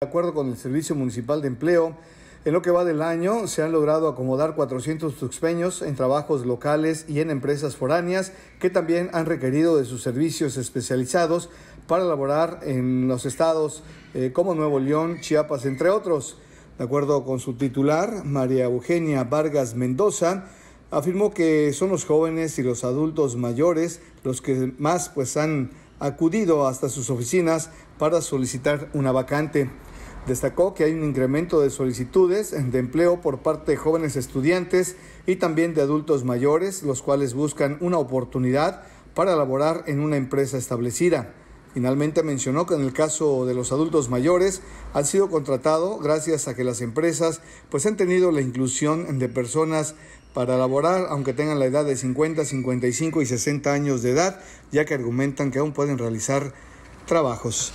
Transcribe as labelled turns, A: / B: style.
A: De acuerdo con el Servicio Municipal de Empleo, en lo que va del año se han logrado acomodar 400 tuxpeños en trabajos locales y en empresas foráneas que también han requerido de sus servicios especializados para laborar en los estados eh, como Nuevo León, Chiapas, entre otros. De acuerdo con su titular, María Eugenia Vargas Mendoza, afirmó que son los jóvenes y los adultos mayores los que más pues han acudido hasta sus oficinas para solicitar una vacante. Destacó que hay un incremento de solicitudes de empleo por parte de jóvenes estudiantes y también de adultos mayores, los cuales buscan una oportunidad para laborar en una empresa establecida. Finalmente mencionó que en el caso de los adultos mayores han sido contratados gracias a que las empresas pues han tenido la inclusión de personas para laborar aunque tengan la edad de 50, 55 y 60 años de edad, ya que argumentan que aún pueden realizar trabajos.